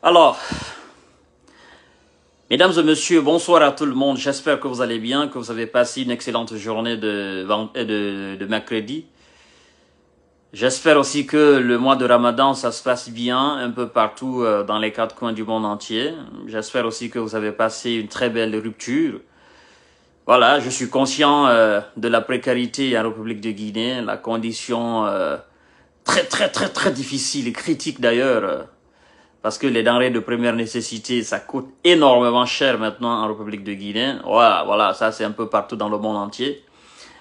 Alors, mesdames et messieurs, bonsoir à tout le monde. J'espère que vous allez bien, que vous avez passé une excellente journée de, euh, mercredi. J'espère aussi que le mois de Ramadan, ça se passe bien un peu partout euh, dans les quatre coins du monde entier. J'espère aussi que vous avez passé une très belle rupture. Voilà, je suis conscient euh, de la précarité en République de Guinée, la condition très très très très difficile et critique d'ailleurs parce que les denrées de première nécessité, ça coûte énormément cher maintenant en République de Guinée. Voilà, voilà, ça c'est un peu partout dans le monde entier.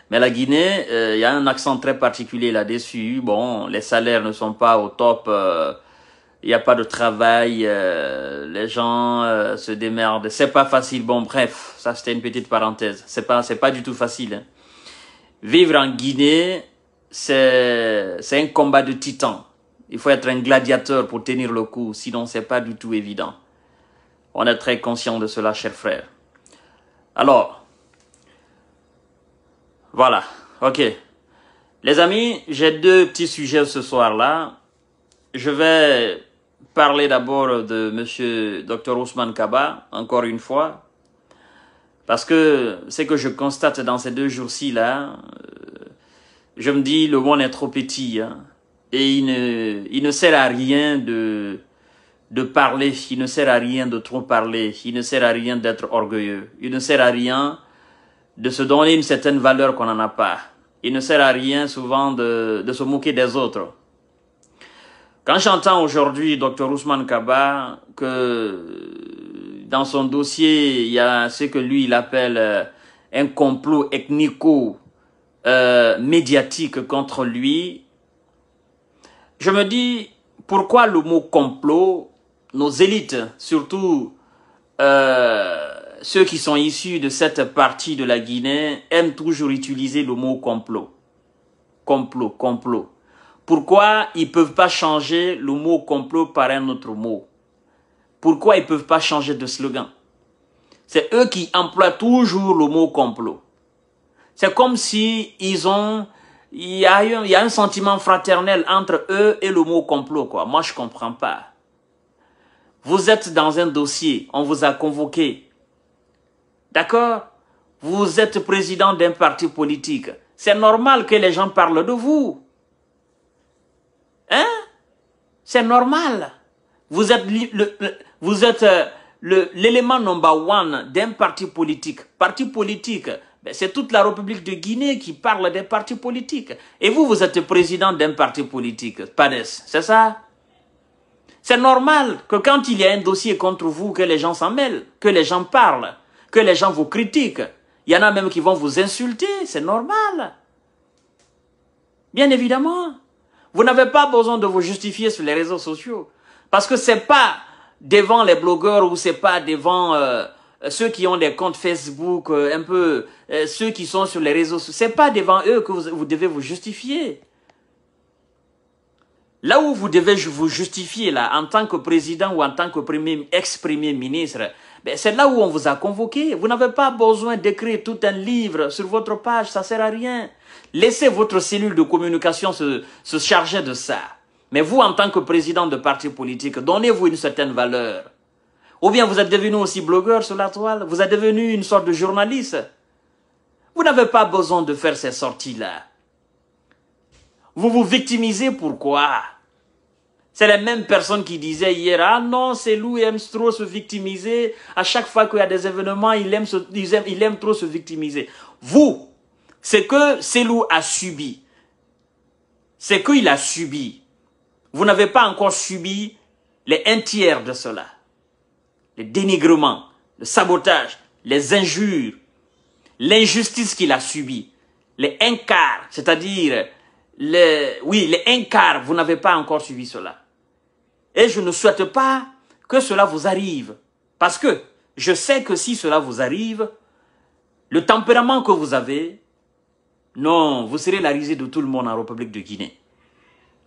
Mais la Guinée, il euh, y a un accent très particulier là-dessus. Bon, les salaires ne sont pas au top. Il euh, n'y a pas de travail. Euh, les gens se démerdent. C'est pas facile. Bon, bref, ça c'était une petite parenthèse. C'est pas, c'est pas du tout facile. Hein. Vivre en Guinée, c'est, c'est un combat de titans. Il faut être un gladiateur pour tenir le coup, sinon c'est pas du tout évident. On est très conscient de cela, cher frère. Alors, voilà, ok. Les amis, j'ai deux petits sujets ce soir-là. Je vais parler d'abord de monsieur Dr Ousmane Kaba, encore une fois, parce que ce que je constate dans ces deux jours-ci, là, euh, je me dis, le monde est trop petit. Hein. Et il ne, il ne sert à rien de, de parler, il ne sert à rien de trop parler, il ne sert à rien d'être orgueilleux, il ne sert à rien de se donner une certaine valeur qu'on n'en a pas. Il ne sert à rien souvent de, de se moquer des autres. Quand j'entends aujourd'hui Dr Ousmane Kaba que dans son dossier, il y a ce que lui, il appelle euh, un complot ethnico-médiatique euh, contre lui, je me dis, pourquoi le mot complot, nos élites, surtout euh, ceux qui sont issus de cette partie de la Guinée, aiment toujours utiliser le mot complot. Complot, complot. Pourquoi ils ne peuvent pas changer le mot complot par un autre mot Pourquoi ils ne peuvent pas changer de slogan C'est eux qui emploient toujours le mot complot. C'est comme si ils ont il y, a un, y a un sentiment fraternel entre eux et le mot complot, quoi. Moi, je ne comprends pas. Vous êtes dans un dossier, on vous a convoqué. D'accord Vous êtes président d'un parti politique. C'est normal que les gens parlent de vous. Hein C'est normal. Vous êtes vous êtes euh, l'élément number one d'un parti politique. Parti politique, ben, c'est toute la République de Guinée qui parle des partis politiques. Et vous, vous êtes président d'un parti politique, PADES, c'est ça C'est normal que quand il y a un dossier contre vous, que les gens s'en mêlent, que les gens parlent, que les gens vous critiquent. Il y en a même qui vont vous insulter, c'est normal. Bien évidemment, vous n'avez pas besoin de vous justifier sur les réseaux sociaux. Parce que ce n'est pas devant les blogueurs ou ce n'est pas devant euh, ceux qui ont des comptes Facebook euh, un peu euh, ceux qui sont sur les réseaux sociaux. n'est pas devant eux que vous, devez vous justifier. Là où vous devez vous justifier, là, en tant que président ou en tant que premier, ex-premier ministre, ben, c'est là où on vous a convoqué. Vous n'avez pas besoin d'écrire tout un livre sur votre page, ça sert à rien. Laissez votre cellule de communication se, se charger de ça. Mais vous, en tant que président de parti politique, donnez-vous une certaine valeur. Ou bien vous êtes devenu aussi blogueur sur la toile, vous êtes devenu une sorte de journaliste. Vous n'avez pas besoin de faire ces sorties-là. Vous vous victimisez pourquoi C'est la même personne qui disait hier, ah non, c'est lui, il trop se victimiser. À chaque fois qu'il y a des événements, il aime, il trop se victimiser. Vous, ce que c'est lui a subi, c'est qu'il a subi. Vous n'avez pas encore subi les un tiers de cela. Les dénigrement, le sabotage, les injures, l'injustice qu'il a subie, les un quart, c'est-à-dire, les, oui, les un quart, vous n'avez pas encore suivi cela. Et je ne souhaite pas que cela vous arrive, parce que je sais que si cela vous arrive, le tempérament que vous avez, non, vous serez la risée de tout le monde en République de Guinée.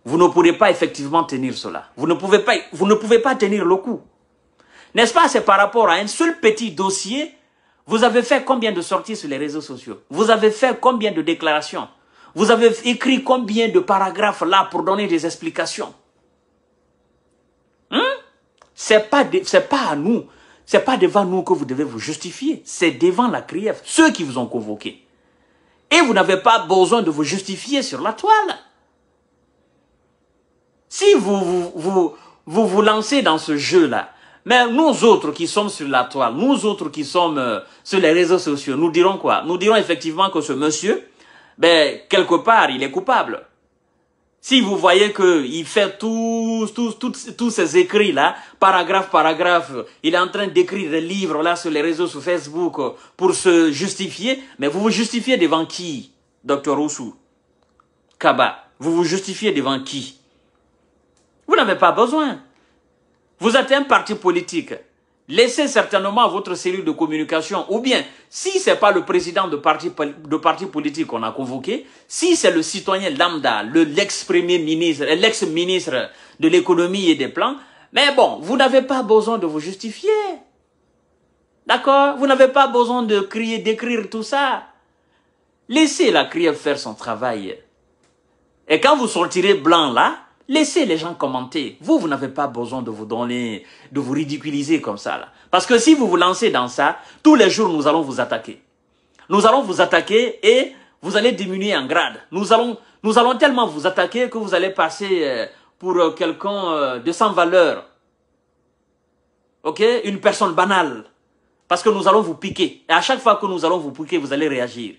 Vous ne pourrez pas effectivement tenir cela. Vous ne pouvez pas, vous ne pouvez pas tenir le coup. N'est-ce pas C'est par rapport à un seul petit dossier vous avez fait combien de sorties sur les réseaux sociaux Vous avez fait combien de déclarations Vous avez écrit combien de paragraphes là pour donner des explications Ce hein? C'est pas pas à nous, c'est pas devant nous que vous devez vous justifier, c'est devant la CRIEF, ceux qui vous ont convoqué. Et vous n'avez pas besoin de vous justifier sur la toile. Si vous, vous, vous, vous lancez dans ce jeu-là, mais nous autres qui sommes sur la toile, nous autres qui sommes euh, sur les réseaux sociaux, nous dirons quoi Nous dirons effectivement que ce monsieur, ben, quelque part, il est coupable. Si vous voyez que il fait tous, tous, tous, ces écrits-là, paragraphe, paragraphe, il est en train d'écrire des livres là sur les réseaux, sur Facebook, euh, pour se justifier, mais vous vous justifiez devant qui, docteur Roussou? Kaba, vous vous justifiez devant qui Vous n'avez pas besoin. Vous êtes un parti politique. Laissez certainement votre cellule de communication, ou bien, si c'est pas le président de parti, de parti politique qu'on a convoqué, si c'est le citoyen lambda, le, l'ex-premier ministre, euh, l'ex-ministre de l'économie et des plans, mais bon, vous n'avez pas besoin de vous justifier. D'accord Vous n'avez pas besoin de crier, d'écrire tout ça. Laissez la crier faire son travail. Et quand vous sortirez blanc là, Laissez les gens commenter. Vous, vous n'avez pas besoin de vous donner, de vous ridiculiser comme ça. Là. Parce que si vous vous lancez dans ça, tous les jours, nous allons vous attaquer. Nous allons vous attaquer et vous allez diminuer en grade. Nous allons, nous allons tellement vous attaquer que vous allez passer euh, pour euh, quelqu'un euh, de sans valeur. Ok Une personne banale. Parce que nous allons vous piquer. Et à chaque fois que nous allons vous piquer, vous allez réagir.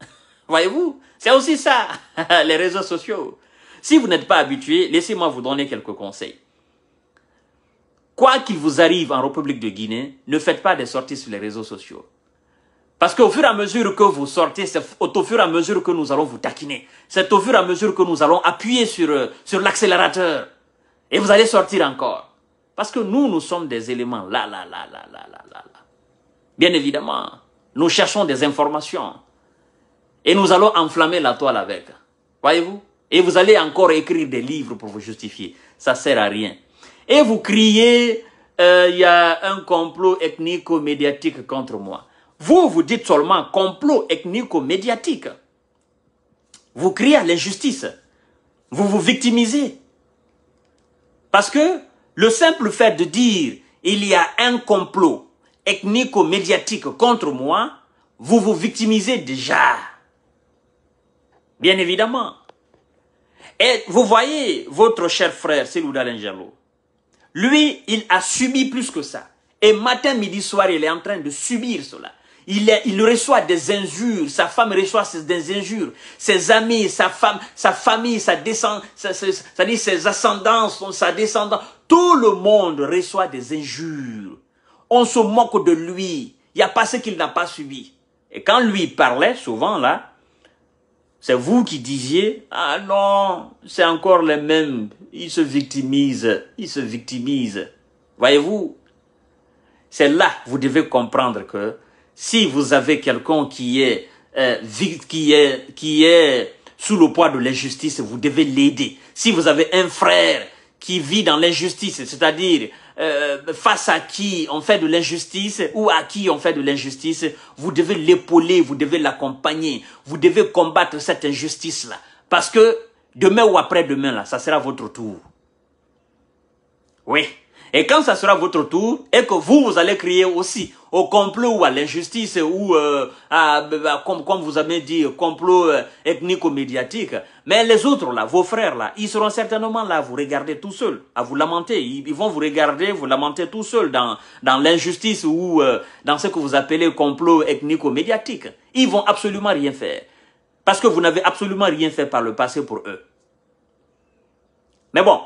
Voyez-vous C'est aussi ça, les réseaux sociaux. Si vous n'êtes pas habitué, laissez-moi vous donner quelques conseils. Quoi qu'il vous arrive en République de Guinée, ne faites pas des sorties sur les réseaux sociaux. Parce qu'au fur et à mesure que vous sortez, c'est au fur et à mesure que nous allons vous taquiner. C'est au fur et à mesure que nous allons appuyer sur, euh, sur l'accélérateur. Et vous allez sortir encore. Parce que nous, nous sommes des éléments là, là, là, là, là, là, là. Bien évidemment, nous cherchons des informations. Et nous allons enflammer la toile avec. Voyez-vous et vous allez encore écrire des livres pour vous justifier. Ça sert à rien. Et vous criez, euh, il y a un complot ethnico-médiatique contre moi. Vous, vous dites seulement complot ethnico-médiatique. Vous criez à l'injustice. Vous vous victimisez. Parce que le simple fait de dire il y a un complot ethnico-médiatique contre moi, vous vous victimisez déjà. Bien évidemment. Et vous voyez votre cher frère, Silou Lengelo. lui, il a subi plus que ça. Et matin, midi, soir, il est en train de subir cela. Il, est, il reçoit des injures, sa femme reçoit des injures, ses amis, sa femme, sa famille, sa descendance, sa, ses sa descendance, tout le monde reçoit des injures. On se moque de lui. Il n'y a pas ce qu'il n'a pas subi. Et quand lui parlait, souvent là, c'est vous qui disiez, ah non, c'est encore les mêmes, ils se victimisent, ils se victimisent. Voyez-vous, c'est là que vous devez comprendre que si vous avez quelqu'un qui est, euh, qui est, qui est sous le poids de l'injustice, vous devez l'aider. Si vous avez un frère qui vit dans l'injustice, c'est-à-dire euh, face à qui on fait de l'injustice ou à qui on fait de l'injustice, vous devez l'épauler, vous devez l'accompagner, vous devez combattre cette injustice-là. Parce que demain ou après-demain, là, ça sera votre tour. Oui. Et quand ça sera votre tour, et que vous, vous allez crier aussi au complot ou à l'injustice, ou euh, à, comme, comme vous avez dit, complot euh, ethnico-médiatique, mais les autres, là, vos frères, là, ils seront certainement là à vous regarder tout seul à vous lamenter. Ils, vont vous regarder, vous lamenter tout seul dans, dans l'injustice ou euh, dans ce que vous appelez complot ethnico-médiatique. Ils vont absolument rien faire. Parce que vous n'avez absolument rien fait par le passé pour eux. Mais bon,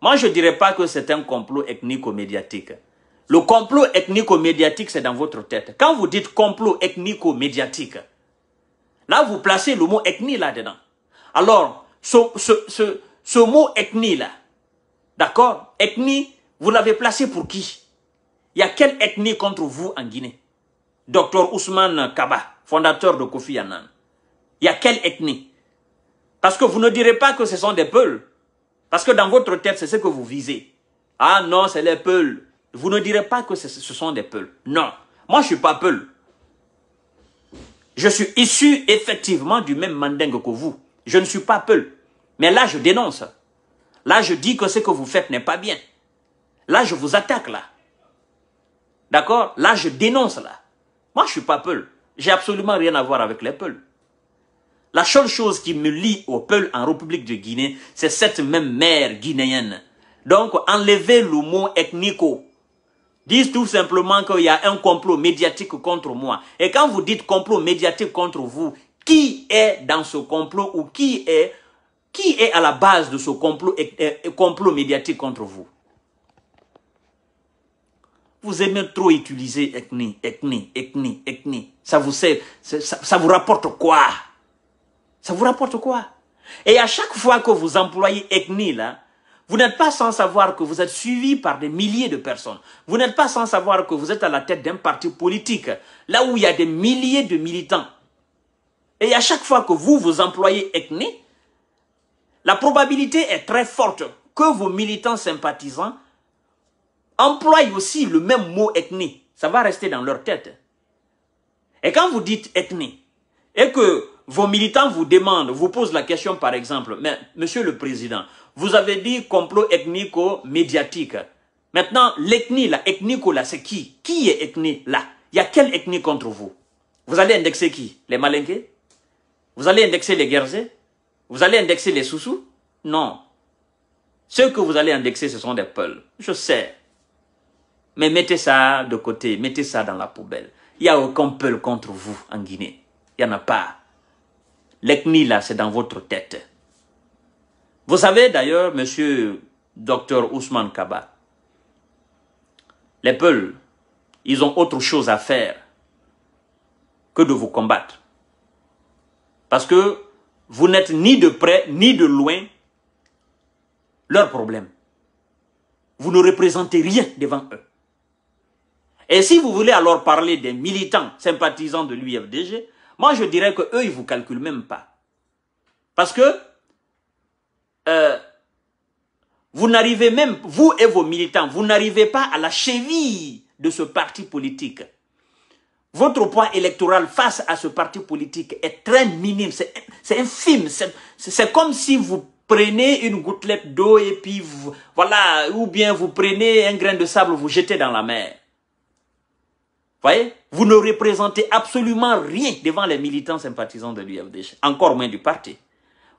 moi, je ne dirais pas que c'est un complot ethnico-médiatique. Le complot ethnico-médiatique, c'est dans votre tête. Quand vous dites complot ethnico-médiatique, là, vous placez le mot ethnie là-dedans. Alors, ce, ce, ce, ce mot ethnie là, d'accord Ethnie, vous l'avez placé pour qui Il y a quelle ethnie contre vous en Guinée Docteur Ousmane Kaba, fondateur de Kofi Annan. Il y a quelle ethnie Parce que vous ne direz pas que ce sont des peuls. Parce que dans votre tête, c'est ce que vous visez. Ah non, c'est les peuls. Vous ne direz pas que ce sont des peuls. Non. Moi, je suis pas peul. Je suis issu effectivement du même mandingue que vous. Je ne suis pas peul. Mais là, je dénonce. Là, je dis que ce que vous faites n'est pas bien. Là, je vous attaque là. D'accord Là, je dénonce là. Moi, je suis pas peul. J'ai absolument rien à voir avec les peuls. La seule chose qui me lie au peuple en République de Guinée, c'est cette même mère guinéenne. Donc, enlevez le mot ethnico. Disent tout simplement qu'il y a un complot médiatique contre moi. Et quand vous dites complot médiatique contre vous, qui est dans ce complot ou qui est, qui est à la base de ce complot, complot médiatique contre vous vous aimez trop utiliser ethnie, ethnie, ethnie, ethnie. Ça vous ça vous rapporte quoi ça vous rapporte quoi Et à chaque fois que vous employez ethnie, là, vous n'êtes pas sans savoir que vous êtes suivi par des milliers de personnes. Vous n'êtes pas sans savoir que vous êtes à la tête d'un parti politique, là où il y a des milliers de militants. Et à chaque fois que vous, vous employez ethnie, la probabilité est très forte que vos militants sympathisants emploient aussi le même mot ethnie. Ça va rester dans leur tête. Et quand vous dites ethnie, et que vos militants vous demandent, vous posent la question par exemple, mais Monsieur le Président, vous avez dit complot ethnico-médiatique. Maintenant, l'ethnie là, ethnico là, c'est qui Qui est ethnie là Il y a quelle ethnie contre vous Vous allez indexer qui Les Malinqués Vous allez indexer les Guerzés Vous allez indexer les Soussous Non. Ceux que vous allez indexer, ce sont des peuls. Je sais. Mais mettez ça de côté, mettez ça dans la poubelle. Il n'y a aucun peul contre vous en Guinée. Il n'y en a pas. L'ethnie, là, c'est dans votre tête. Vous savez d'ailleurs, monsieur docteur Ousmane Kaba, les Peuls, ils ont autre chose à faire que de vous combattre. Parce que vous n'êtes ni de près ni de loin leur problème. Vous ne représentez rien devant eux. Et si vous voulez alors parler des militants sympathisants de l'UFDG, moi, je dirais qu'eux, ils ne vous calculent même pas. Parce que euh, vous n'arrivez même, vous et vos militants, vous n'arrivez pas à la cheville de ce parti politique. Votre poids électoral face à ce parti politique est très minime, c'est infime. C'est comme si vous prenez une gouttelette d'eau et puis vous, voilà, ou bien vous prenez un grain de sable, vous jetez dans la mer. Vous Voyez vous ne représentez absolument rien devant les militants sympathisants de l'UFDG, encore moins du parti.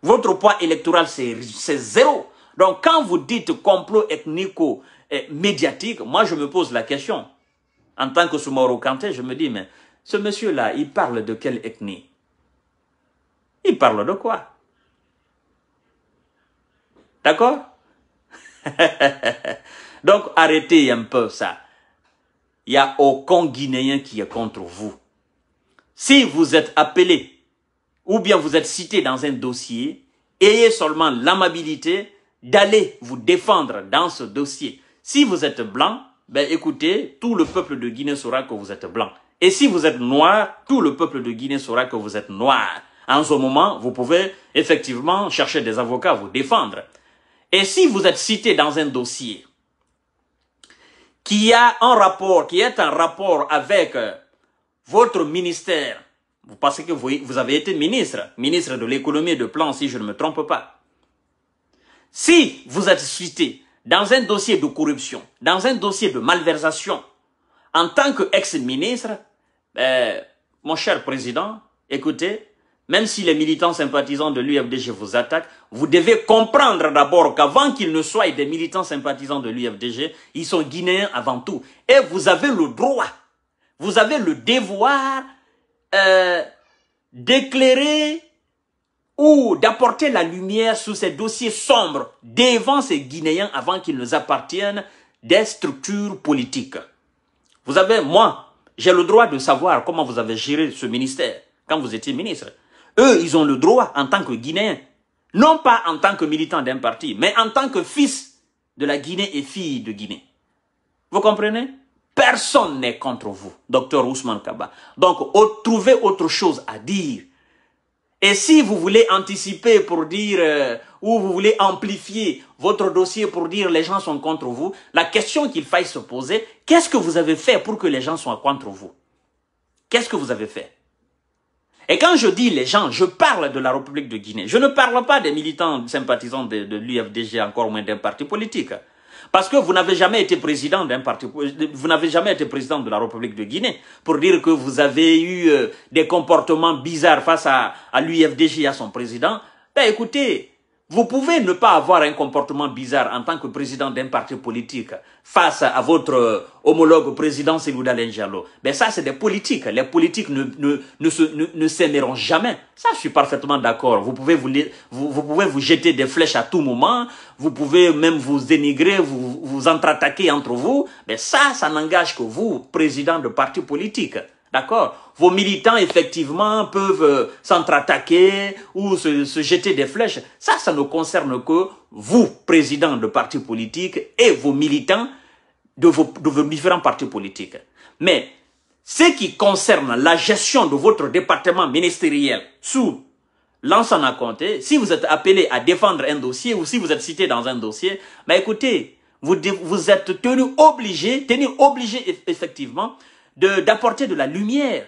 Votre poids électoral, c'est zéro. Donc, quand vous dites complot ethnico-médiatique, eh, moi, je me pose la question. En tant que soumoro Kanté, je me dis, mais ce monsieur-là, il parle de quelle ethnie Il parle de quoi D'accord Donc, arrêtez un peu ça. Il n'y a aucun Guinéen qui est contre vous. Si vous êtes appelé ou bien vous êtes cité dans un dossier, ayez seulement l'amabilité d'aller vous défendre dans ce dossier. Si vous êtes blanc, ben écoutez, tout le peuple de Guinée saura que vous êtes blanc. Et si vous êtes noir, tout le peuple de Guinée saura que vous êtes noir. En ce moment, vous pouvez effectivement chercher des avocats vous défendre. Et si vous êtes cité dans un dossier, qui a un rapport, qui est en rapport avec euh, votre ministère, Vous pensez que vous, avez été ministre, ministre de l'économie et de plan, si je ne me trompe pas. Si vous êtes cité dans un dossier de corruption, dans un dossier de malversation, en tant qu'ex-ministre, euh, mon cher président, écoutez, même si les militants sympathisants de l'UFDG vous attaquent, vous devez comprendre d'abord qu'avant qu'ils ne soient des militants sympathisants de l'UFDG, ils sont guinéens avant tout. Et vous avez le droit, vous avez le devoir euh, d'éclairer ou d'apporter la lumière sur ces dossiers sombres devant ces Guinéens avant qu'ils ne appartiennent des structures politiques. Vous avez, moi, j'ai le droit de savoir comment vous avez géré ce ministère quand vous étiez ministre. Eux, ils ont le droit en tant que Guinéens, non pas en tant que militants d'un parti, mais en tant que fils de la Guinée et fille de Guinée. Vous comprenez Personne n'est contre vous, docteur Ousmane Kaba. Donc, trouvez autre chose à dire. Et si vous voulez anticiper pour dire, euh, ou vous voulez amplifier votre dossier pour dire les gens sont contre vous, la question qu'il faille se poser, qu'est-ce que vous avez fait pour que les gens soient contre vous Qu'est-ce que vous avez fait et quand je dis les gens, je parle de la République de Guinée. Je ne parle pas des militants sympathisants de, l'UFDG, encore moins d'un parti politique. Parce que vous n'avez jamais été président d'un parti, vous n'avez jamais été président de la République de Guinée pour dire que vous avez eu euh, des comportements bizarres face à, l'UFDG et à son président. Ben écoutez, vous pouvez ne pas avoir un comportement bizarre en tant que président d'un parti politique face à votre euh, homologue président Selouda Mais ben, ça, c'est des politiques. Les politiques ne, ne, ne, ne, jamais. Ça, je suis parfaitement d'accord. Vous pouvez vous, vous, vous, pouvez vous jeter des flèches à tout moment. Vous pouvez même vous dénigrer, vous, vous entre-attaquer entre vous. Mais ben, ça, ça n'engage que vous, président de parti politique. D'accord vos militants, effectivement, peuvent euh, s'entre-attaquer ou se, jeter des flèches. Ça, ça ne concerne que vous, président de partis politiques, et vos militants de vos, différents partis politiques. Mais ce qui concerne la gestion de votre département ministériel sous L'ensemble à compter, si vous êtes appelé à défendre un dossier ou si vous êtes cité dans un dossier, bah écoutez, vous, êtes tenu obligé, tenu obligé effectivement d'apporter de la lumière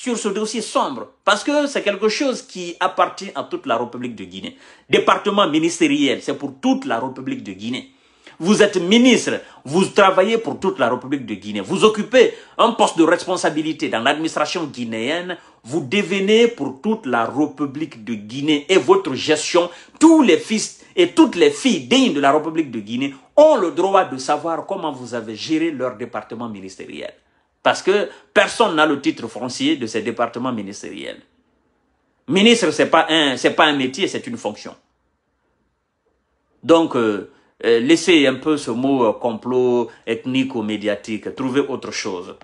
sur ce dossier sombre, parce que c'est quelque chose qui appartient à toute la République de Guinée. Département ministériel, c'est pour toute la République de Guinée. Vous êtes ministre, vous travaillez pour toute la République de Guinée, vous occupez un poste de responsabilité dans l'administration guinéenne, vous devenez pour toute la République de Guinée et votre gestion, tous les fils et toutes les filles dignes de la République de Guinée ont le droit de savoir comment vous avez géré leur département ministériel. Parce que personne n'a le titre foncier de ces départements ministériels. Ministre, c'est pas un, pas un métier, c'est une fonction. Donc, euh, euh, laissez un peu ce mot euh, complot ethnique ou médiatique, trouvez autre chose.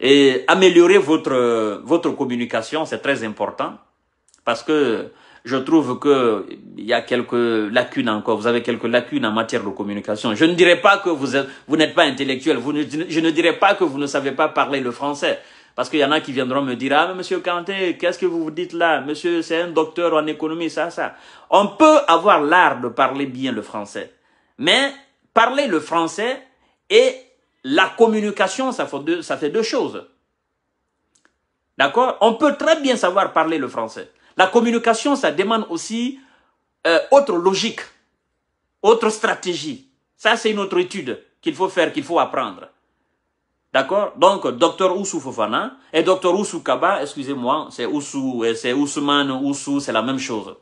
Et améliorer votre communication, c'est très important parce que je trouve que il y a quelques lacunes encore. Vous avez quelques lacunes en matière de communication. Je ne dirais pas que vous êtes, vous n'êtes pas intellectuel. je ne dirais pas que vous ne savez pas parler le français. Parce qu'il y en a qui viendront me dire, ah, mais monsieur Kanté, qu'est-ce que vous vous dites là? Monsieur, c'est un docteur en économie, ça, ça. On peut avoir l'art de parler bien le français. Mais parler le français et la communication, ça ça fait deux choses. D'accord? On peut très bien savoir parler le français. La communication, ça demande aussi euh, autre logique, autre stratégie. Ça, c'est une autre étude qu'il faut faire, qu'il faut apprendre. D'accord Donc, docteur Oussou Fofana et docteur Ousou Kaba, excusez-moi, c'est Oussou, euh, c'est Ousmane, Oussou, c'est la même chose.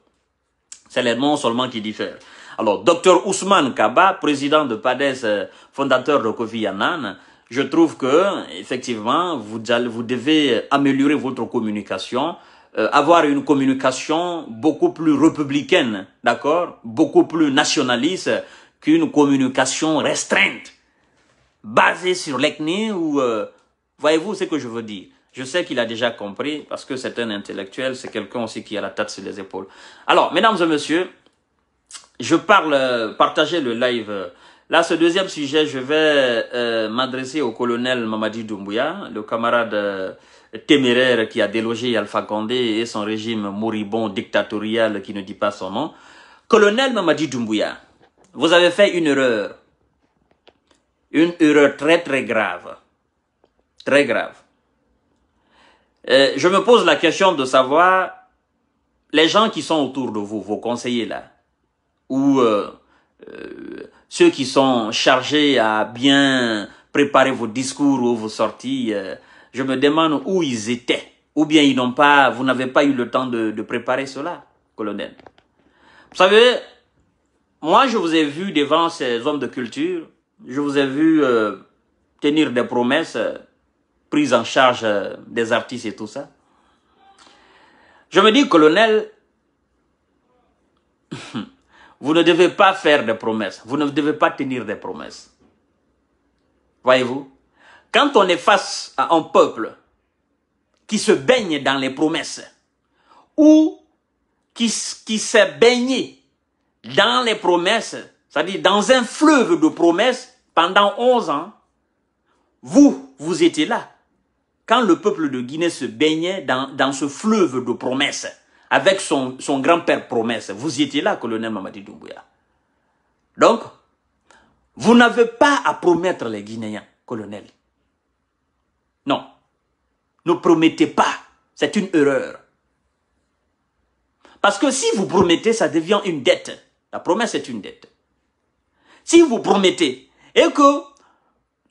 C'est les noms seulement qui diffèrent. Alors, docteur Ousmane Kaba, président de PADES, euh, fondateur de Kofi Annan, je trouve que, effectivement, vous devez améliorer votre communication, euh, avoir une communication beaucoup plus républicaine, d'accord Beaucoup plus nationaliste qu'une communication restreinte, basée sur l'ethnie ou... Euh, voyez-vous ce que je veux dire Je sais qu'il a déjà compris, parce que c'est un intellectuel, c'est quelqu'un aussi qui a la tête sur les épaules. Alors, mesdames et messieurs, je parle, euh, partager partagez le live... Là, ce deuxième sujet, je vais m'adresser au colonel Mamadi Doumbouya, le camarade téméraire qui a délogé Alpha Condé et son régime moribond dictatorial qui ne dit pas son nom. Colonel Mamadi Doumbouya, vous avez fait une erreur. Une erreur très très grave. Très grave. Euh, je me pose la question de savoir les gens qui sont autour de vous, vos conseillers là, ou euh, euh, ceux qui sont chargés à bien préparer vos discours ou vos sorties, je me demande où ils étaient. Ou bien ils n'ont pas, vous n'avez pas eu le temps de, préparer cela, colonel. Vous savez, moi je vous ai vu devant ces hommes de culture, je vous ai vu euh, tenir des promesses euh, prises en charge euh, des artistes et tout ça. Je me dis, colonel, vous ne devez pas faire des promesses, vous ne devez pas tenir des promesses. Voyez-vous quand on est face à un peuple qui se baigne dans les promesses ou qui, qui s'est baigné dans les promesses, c'est-à-dire dans un fleuve de promesses pendant 11 ans, vous, vous étiez là. Quand le peuple de Guinée se baignait dans, ce fleuve de promesses, avec son, son grand-père promesse, vous étiez là, colonel Mamadi Doumbouya. Donc, vous n'avez pas à promettre les Guinéens, colonel. Ne promettez pas. C'est une erreur. Parce que si vous promettez, ça devient une dette. La promesse est une dette. Si vous promettez et que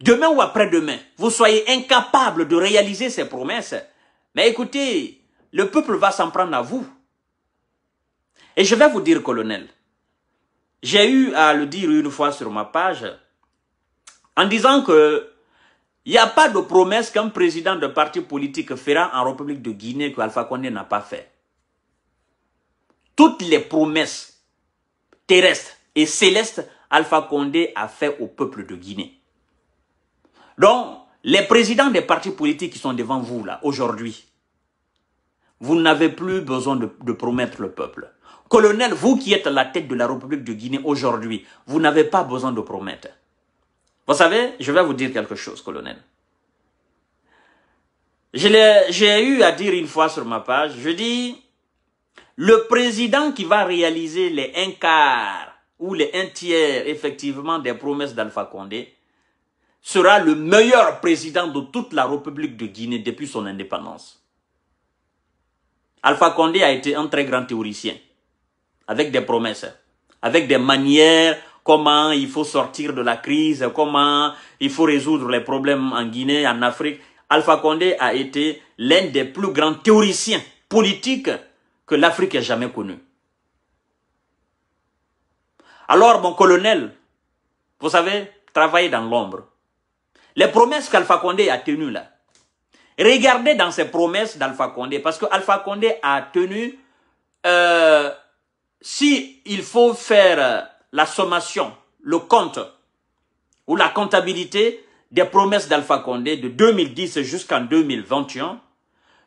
demain ou après-demain, vous soyez incapable de réaliser ces promesses, mais écoutez, le peuple va s'en prendre à vous. Et je vais vous dire, colonel, j'ai eu à le dire une fois sur ma page, en disant que il n'y a pas de promesse qu'un président de parti politique fera en République de Guinée que Alpha Condé n'a pas fait. Toutes les promesses terrestres et célestes, Alpha Condé a fait au peuple de Guinée. Donc, les présidents des partis politiques qui sont devant vous là, aujourd'hui, vous n'avez plus besoin de, de, promettre le peuple. Colonel, vous qui êtes la tête de la République de Guinée aujourd'hui, vous n'avez pas besoin de promettre. Vous savez, je vais vous dire quelque chose, colonel. J'ai eu à dire une fois sur ma page, je dis, le président qui va réaliser les un quart ou les un tiers, effectivement, des promesses d'Alpha Condé, sera le meilleur président de toute la République de Guinée depuis son indépendance. Alpha Condé a été un très grand théoricien, avec des promesses, avec des manières comment il faut sortir de la crise, comment il faut résoudre les problèmes en Guinée, en Afrique. Alpha Condé a été l'un des plus grands théoriciens politiques que l'Afrique ait jamais connu. Alors, mon colonel, vous savez, travaillez dans l'ombre. Les promesses qu'Alpha Condé a tenues là, regardez dans ces promesses d'Alpha Condé, parce que Alpha Condé a tenu, euh, si il faut faire la sommation, le compte ou la comptabilité des promesses d'Alpha Condé de 2010 jusqu'en 2021,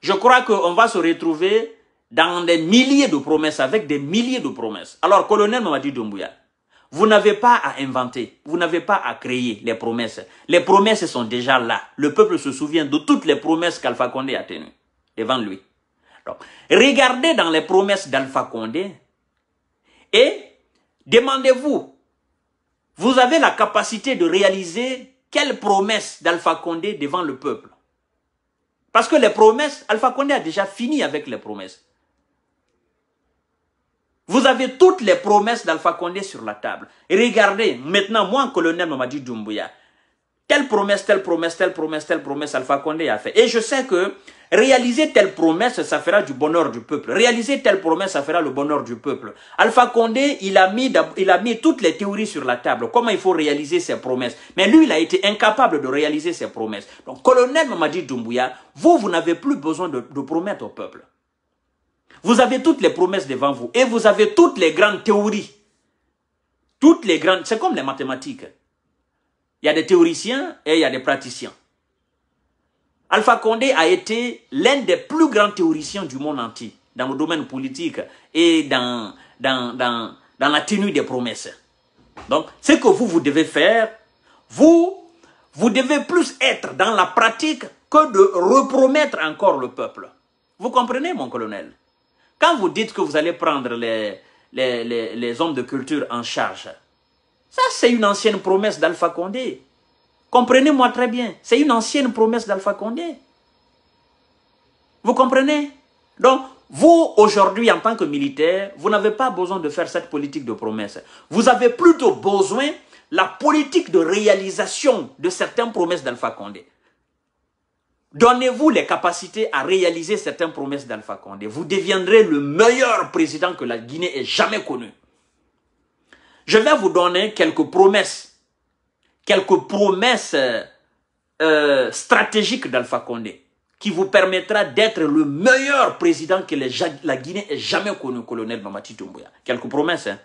je crois qu'on va se retrouver dans des milliers de promesses, avec des milliers de promesses. Alors, colonel Mamadi Doumbouya, vous n'avez pas à inventer, vous n'avez pas à créer les promesses. Les promesses sont déjà là. Le peuple se souvient de toutes les promesses qu'Alpha Condé a tenues devant lui. Donc, regardez dans les promesses d'Alpha Condé et Demandez-vous, vous avez la capacité de réaliser quelles promesses d'Alpha Condé devant le peuple. Parce que les promesses, Alpha Condé a déjà fini avec les promesses. Vous avez toutes les promesses d'Alpha Condé sur la table. Et regardez, maintenant, moi, colonel Mamadi Doumbouya, Telle promesse, telle promesse, telle promesse, telle promesse, Alpha Condé a fait. Et je sais que réaliser telle promesse, ça fera du bonheur du peuple. Réaliser telle promesse, ça fera le bonheur du peuple. Alpha Condé, il a mis, il a mis toutes les théories sur la table. Comment il faut réaliser ses promesses. Mais lui, il a été incapable de réaliser ses promesses. Donc, colonel Mamadi Doumbouya, vous, vous n'avez plus besoin de, de promettre au peuple. Vous avez toutes les promesses devant vous et vous avez toutes les grandes théories. Toutes les grandes, c'est comme les mathématiques. Il y a des théoriciens et il y a des praticiens. Alpha Condé a été l'un des plus grands théoriciens du monde entier dans le domaine politique et dans, dans, dans, dans la tenue des promesses. Donc, ce que vous, vous devez faire, vous, vous devez plus être dans la pratique que de repromettre encore le peuple. Vous comprenez, mon colonel Quand vous dites que vous allez prendre les, les, les hommes de culture en charge, ça, c'est une ancienne promesse d'Alpha Condé. Comprenez-moi très bien. C'est une ancienne promesse d'Alpha Condé. Vous comprenez Donc, vous, aujourd'hui, en tant que militaire, vous n'avez pas besoin de faire cette politique de promesse. Vous avez plutôt besoin la politique de réalisation de certaines promesses d'Alpha Condé. Donnez-vous les capacités à réaliser certaines promesses d'Alpha Condé. Vous deviendrez le meilleur président que la Guinée ait jamais connu. Je vais vous donner quelques promesses, quelques promesses euh, euh, stratégiques d'Alpha Condé qui vous permettra d'être le meilleur président que la Guinée ait jamais connu, colonel Mamati Toumbouya. Quelques promesses. Hein.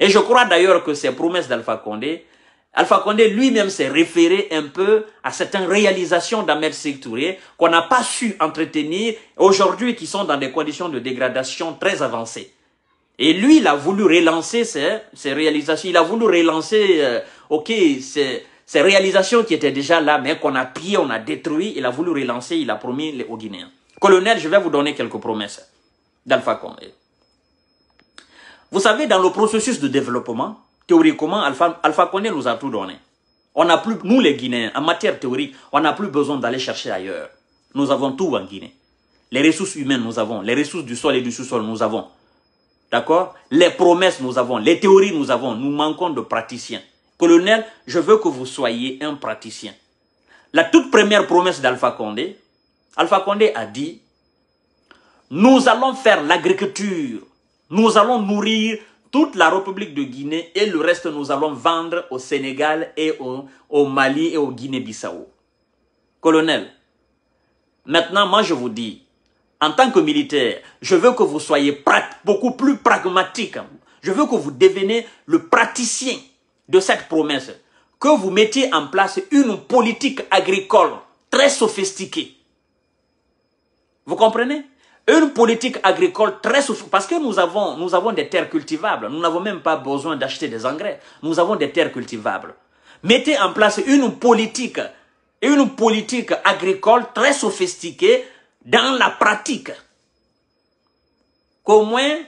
Et je crois d'ailleurs que ces promesses d'Alpha Condé, Alpha Condé lui-même s'est référé un peu à certaines réalisations d'Amer Touré qu'on n'a pas su entretenir aujourd'hui qui sont dans des conditions de dégradation très avancées. Et lui, il a voulu relancer ses, réalisations. Il a voulu relancer, euh, ok, ses, ces réalisations qui étaient déjà là, mais qu'on a pris, on a détruit, il a voulu relancer, il a promis aux Guinéens. Colonel, je vais vous donner quelques promesses d'Alpha Condé. Vous savez, dans le processus de développement, théoriquement, Alpha, Alpha Condé nous a tout donné. On n'a plus, nous les Guinéens, en matière théorique, on n'a plus besoin d'aller chercher ailleurs. Nous avons tout en Guinée. Les ressources humaines, nous avons. Les ressources du sol et du sous-sol, nous avons. D'accord Les promesses, nous avons. Les théories, nous avons. Nous manquons de praticiens. Colonel, je veux que vous soyez un praticien. La toute première promesse d'Alpha Condé, Alpha Condé a dit, nous allons faire l'agriculture, nous allons nourrir toute la République de Guinée et le reste nous allons vendre au Sénégal et au, au Mali et au Guinée-Bissau. Colonel, maintenant moi je vous dis, en tant que militaire, je veux que vous soyez beaucoup plus pragmatique. Je veux que vous deveniez le praticien de cette promesse. Que vous mettiez en place une politique agricole très sophistiquée. Vous comprenez Une politique agricole très sophistiquée. Parce que nous avons, nous avons des terres cultivables. Nous n'avons même pas besoin d'acheter des engrais. Nous avons des terres cultivables. Mettez en place une politique, une politique agricole très sophistiquée dans la pratique qu'au moins,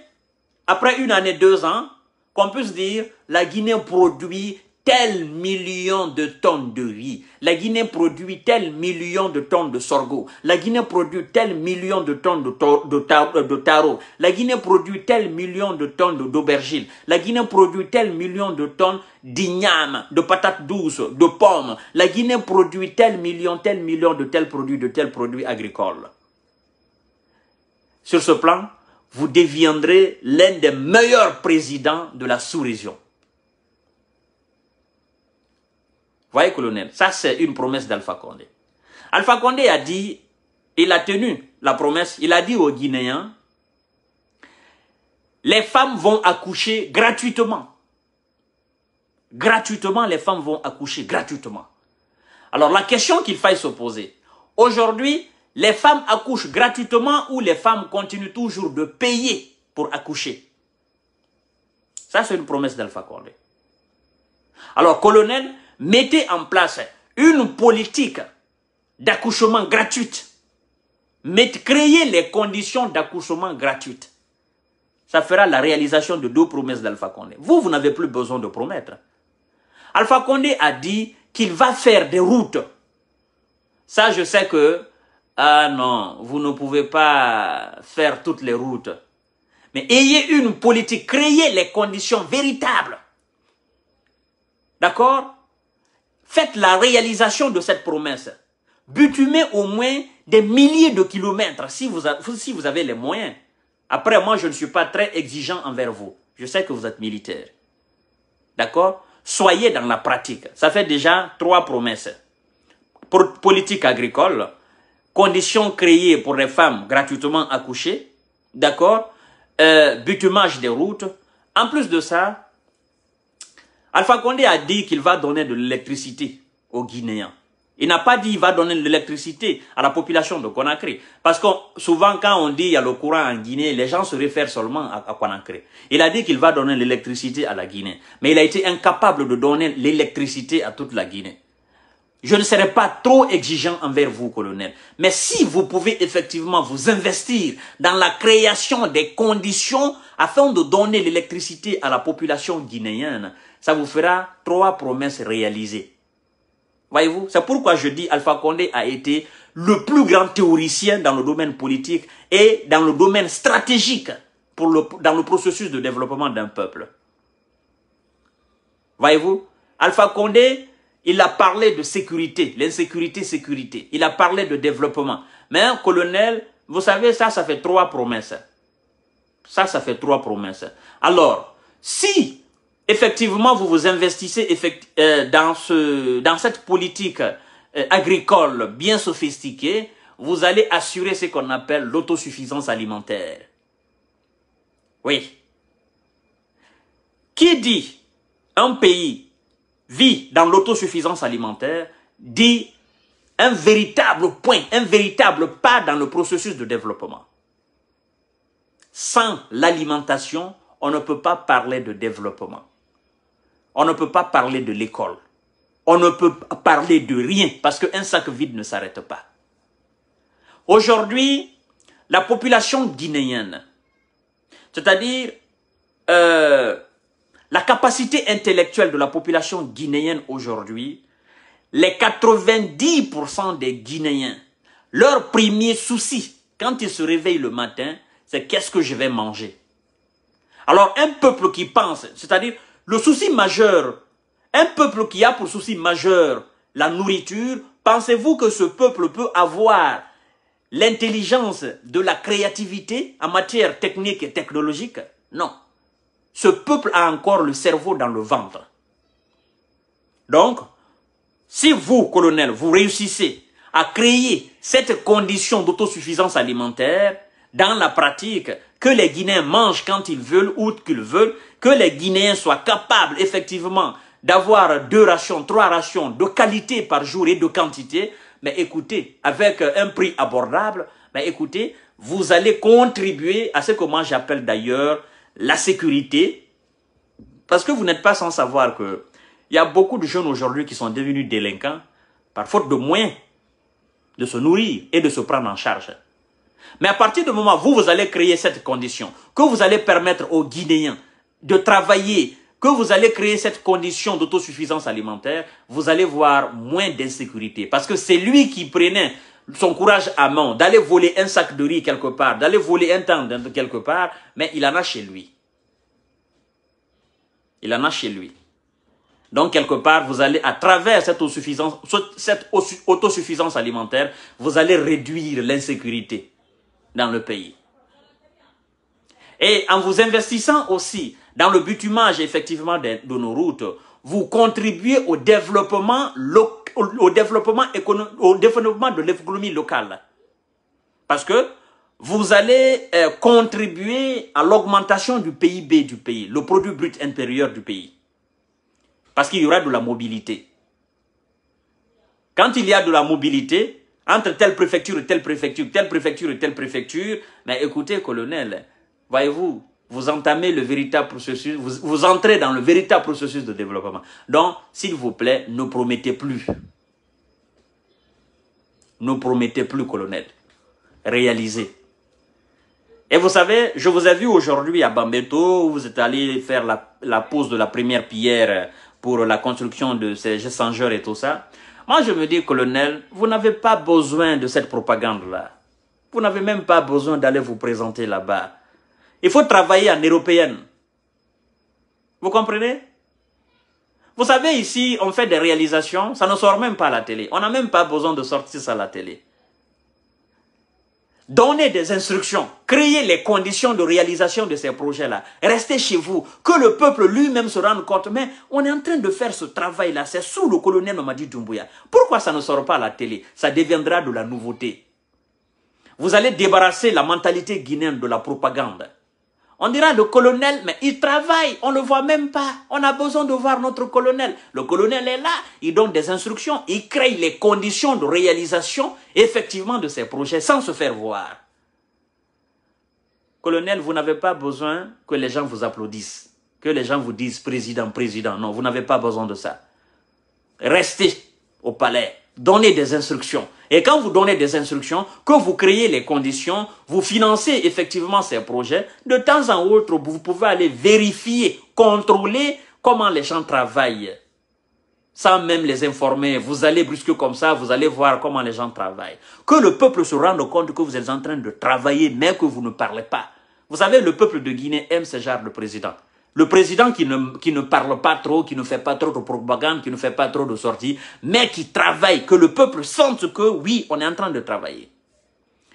après une année, deux ans, qu'on puisse dire la Guinée produit tel million de tonnes de riz, la Guinée produit tel million de tonnes de sorgho, la Guinée produit tel million de tonnes de, euh, taro, la Guinée produit tel million de tonnes d'aubergine, la Guinée produit tel million de tonnes d'igname, de patates douces, de pommes, la Guinée produit tel million, tel million de tels produits, de tels produits agricoles sur ce plan, vous deviendrez l'un des meilleurs présidents de la sous-région. Voyez, colonel, ça c'est une promesse d'Alpha Condé. Alpha Condé a dit, il a tenu la promesse, il a dit aux Guinéens, les femmes vont accoucher gratuitement. Gratuitement, les femmes vont accoucher gratuitement. Alors la question qu'il faille se poser, aujourd'hui, les femmes accouchent gratuitement ou les femmes continuent toujours de payer pour accoucher Ça, c'est une promesse d'Alpha Condé. Alors, colonel, mettez en place une politique d'accouchement gratuite. Créez les conditions d'accouchement gratuite. Ça fera la réalisation de deux promesses d'Alpha Condé. Vous, vous n'avez plus besoin de promettre. Alpha Condé a dit qu'il va faire des routes. Ça, je sais que ah non, vous ne pouvez pas faire toutes les routes. Mais ayez une politique, créez les conditions véritables. D'accord Faites la réalisation de cette promesse. Butumez au moins des milliers de kilomètres si vous, si vous avez les moyens. Après, moi, je ne suis pas très exigeant envers vous. Je sais que vous êtes militaire. D'accord Soyez dans la pratique. Ça fait déjà trois promesses. Politique agricole, conditions créées pour les femmes gratuitement accouchées, d'accord, euh, butumage des routes. En plus de ça, Alpha Condé a dit qu'il va donner de l'électricité aux Guinéens. Il n'a pas dit qu'il va donner de l'électricité à la population de Conakry. Parce que souvent, quand on dit qu'il y a le courant en Guinée, les gens se réfèrent seulement à, à Conakry. Il a dit qu'il va donner l'électricité à la Guinée. Mais il a été incapable de donner l'électricité à toute la Guinée. Je ne serai pas trop exigeant envers vous, colonel. Mais si vous pouvez effectivement vous investir dans la création des conditions afin de donner l'électricité à la population guinéenne, ça vous fera trois promesses réalisées. Voyez-vous, c'est pourquoi je dis Alpha Condé a été le plus grand théoricien dans le domaine politique et dans le domaine stratégique pour le, dans le processus de développement d'un peuple. Voyez-vous, Alpha Condé il a parlé de sécurité, l'insécurité, sécurité. Il a parlé de développement. Mais un colonel, vous savez, ça, ça fait trois promesses. Ça, ça fait trois promesses. Alors, si effectivement vous vous investissez euh, dans, ce, dans cette politique euh, agricole bien sophistiquée, vous allez assurer ce qu'on appelle l'autosuffisance alimentaire. Oui. Qui dit un pays vit dans l'autosuffisance alimentaire dit un véritable point, un véritable pas dans le processus de développement. Sans l'alimentation, on ne peut pas parler de développement. On ne peut pas parler de l'école. On ne peut parler de rien parce qu'un sac vide ne s'arrête pas. Aujourd'hui, la population guinéenne, c'est-à-dire euh, la capacité intellectuelle de la population guinéenne aujourd'hui, les 90% des Guinéens, leur premier souci quand ils se réveillent le matin, c'est qu'est-ce que je vais manger. Alors un peuple qui pense, c'est-à-dire le souci majeur, un peuple qui a pour souci majeur la nourriture, pensez-vous que ce peuple peut avoir l'intelligence de la créativité en matière technique et technologique Non. Ce peuple a encore le cerveau dans le ventre. Donc, si vous, colonel, vous réussissez à créer cette condition d'autosuffisance alimentaire dans la pratique, que les Guinéens mangent quand ils veulent, ou qu'ils veulent, que les Guinéens soient capables effectivement d'avoir deux rations, trois rations de qualité par jour et de quantité, mais écoutez, avec un prix abordable, mais écoutez, vous allez contribuer à ce que moi j'appelle d'ailleurs la sécurité, parce que vous n'êtes pas sans savoir que il y a beaucoup de jeunes aujourd'hui qui sont devenus délinquants par faute de moyens de se nourrir et de se prendre en charge. Mais à partir du moment où vous, vous allez créer cette condition, que vous allez permettre aux Guinéens de travailler, que vous allez créer cette condition d'autosuffisance alimentaire, vous allez voir moins d'insécurité. Parce que c'est lui qui prenait son courage à main, d'aller voler un sac de riz quelque part, d'aller voler un temps quelque part, mais il en a chez lui. Il en a chez lui. Donc, quelque part, vous allez, à travers cette autosuffisance, cette autosuffisance alimentaire, vous allez réduire l'insécurité dans le pays. Et en vous investissant aussi dans le butumage, effectivement, de nos routes, vous contribuez au développement, au, développement au développement de l'économie locale. Parce que vous allez euh, contribuer à l'augmentation du PIB du pays, le produit brut intérieur du pays. Parce qu'il y aura de la mobilité. Quand il y a de la mobilité, entre telle préfecture et telle préfecture, telle préfecture et telle préfecture, mais écoutez, colonel, voyez-vous, vous entamez le véritable processus, vous, entrez dans le véritable processus de développement. Donc, s'il vous plaît, ne promettez plus. Ne promettez plus, colonel. Réalisez. Et vous savez, je vous ai vu aujourd'hui à Bambeto, vous êtes allé faire la, la, pose de la première pierre pour la construction de ces changeurs et tout ça. Moi, je me dis, colonel, vous n'avez pas besoin de cette propagande-là. Vous n'avez même pas besoin d'aller vous présenter là-bas. Il faut travailler en européenne. Vous comprenez Vous savez, ici, on fait des réalisations, ça ne sort même pas à la télé. On n'a même pas besoin de sortir ça à la télé. Donnez des instructions, créez les conditions de réalisation de ces projets-là. Restez chez vous, que le peuple lui-même se rende compte. Mais on est en train de faire ce travail-là, c'est sous le colonel Mamadi Doumbouya. Pourquoi ça ne sort pas à la télé Ça deviendra de la nouveauté. Vous allez débarrasser la mentalité guinéenne de la propagande. On dira le colonel, mais il travaille, on ne le voit même pas. On a besoin de voir notre colonel. Le colonel est là, il donne des instructions, il crée les conditions de réalisation effectivement de ses projets sans se faire voir. Colonel, vous n'avez pas besoin que les gens vous applaudissent, que les gens vous disent président, président. Non, vous n'avez pas besoin de ça. Restez au palais, donnez des instructions. Et quand vous donnez des instructions, que vous créez les conditions, vous financez effectivement ces projets, de temps en autre, vous pouvez aller vérifier, contrôler comment les gens travaillent. Sans même les informer, vous allez brusquer comme ça, vous allez voir comment les gens travaillent. Que le peuple se rende compte que vous êtes en train de travailler, mais que vous ne parlez pas. Vous savez, le peuple de Guinée aime ce genre de président. Le président qui ne, parle pas trop, qui ne fait pas trop de propagande, qui ne fait pas trop de sorties, mais qui travaille, que le peuple sente que oui, on est en train de travailler.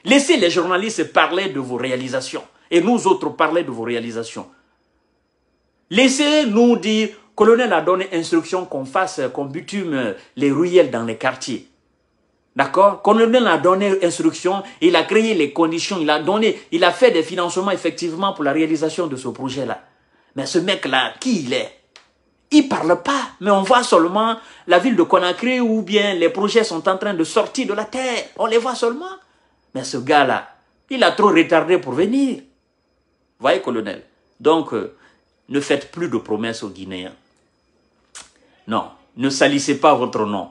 Laissez les journalistes parler de vos réalisations et nous autres parler de vos réalisations. Laissez-nous dire, colonel a donné instruction qu'on fasse, qu'on butume les ruelles dans les quartiers. D'accord Colonel a donné instruction, il a créé les conditions, il a donné, il a fait des financements effectivement pour la réalisation de ce projet-là. Mais ce mec-là, qui il est Il parle pas, mais on voit seulement la ville de Conakry ou bien les projets sont en train de sortir de la terre. On les voit seulement. Mais ce gars-là, il a trop retardé pour venir. Voyez, colonel. Donc, euh, ne faites plus de promesses aux Guinéens. Non, ne salissez pas votre nom.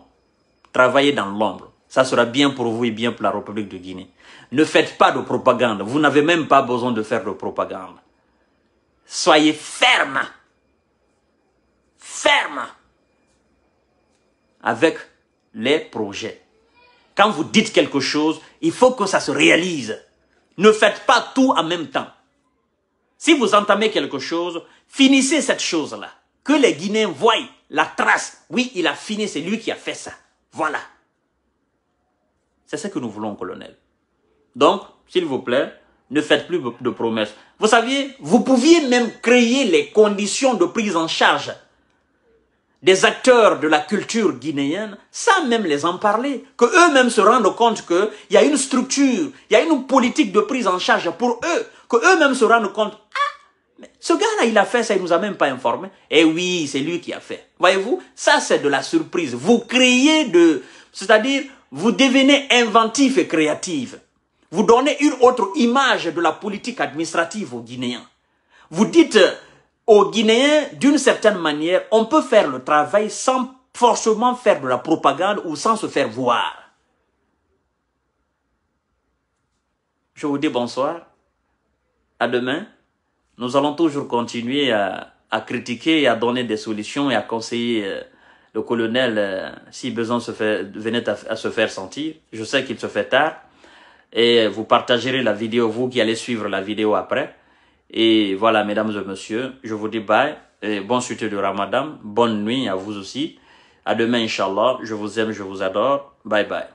Travaillez dans l'ombre. Ça sera bien pour vous et bien pour la République de Guinée. Ne faites pas de propagande. Vous n'avez même pas besoin de faire de propagande. Soyez ferme. Ferme. Avec les projets. Quand vous dites quelque chose, il faut que ça se réalise. Ne faites pas tout en même temps. Si vous entamez quelque chose, finissez cette chose-là. Que les Guinéens voient la trace. Oui, il a fini, c'est lui qui a fait ça. Voilà. C'est ce que nous voulons, colonel. Donc, s'il vous plaît, ne faites plus de promesses. Vous saviez, vous pouviez même créer les conditions de prise en charge des acteurs de la culture guinéenne sans même les en parler, que eux-mêmes se rendent compte qu'il y a une structure, il y a une politique de prise en charge pour eux, que eux-mêmes se rendent compte, ah, mais ce gars-là, il a fait ça, il nous a même pas informé. Eh oui, c'est lui qui a fait. Voyez-vous, ça c'est de la surprise. Vous créez de, c'est-à-dire, vous devenez inventif et créatif. Vous donnez une autre image de la politique administrative aux Guinéens. Vous dites euh, aux Guinéens, d'une certaine manière, on peut faire le travail sans forcément faire de la propagande ou sans se faire voir. Je vous dis bonsoir. À demain. Nous allons toujours continuer à, critiquer et à donner des solutions et à conseiller euh, le colonel euh, si besoin se fait, venait à se faire sentir. Je sais qu'il se fait tard et vous partagerez la vidéo, vous qui allez suivre la vidéo après. Et voilà, mesdames et messieurs, je vous dis bye et bon suite de Ramadan. Bonne nuit à vous aussi. À demain, Inch'Allah. Je vous aime, je vous adore. Bye bye.